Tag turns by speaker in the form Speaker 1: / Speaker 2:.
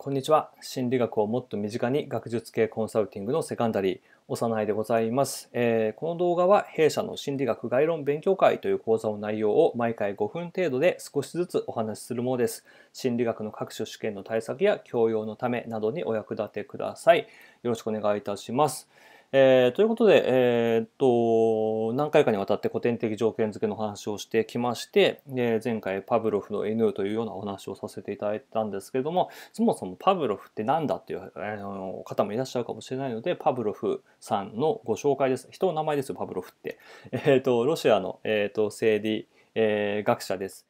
Speaker 1: こんにちは心理学をもっと身近に学術系コンサルティングのセカンダリー幼いでございます、えー、この動画は弊社の心理学概論勉強会という講座の内容を毎回5分程度で少しずつお話しするものです心理学の各種試験の対策や教養のためなどにお役立てくださいよろしくお願いいたしますえー、ということで、えー、っと何回かにわたって古典的条件付けの話をしてきまして、え前回パブロフの犬というようなお話をさせていただいたんですけども、そもそもパブロフって何だっていう方もいらっしゃるかもしれないので、パブロフさんのご紹介です。人の名前ですよ、パブロフって。えっ、ー、と、ロシアの、えーと、と生理、えー、学者です。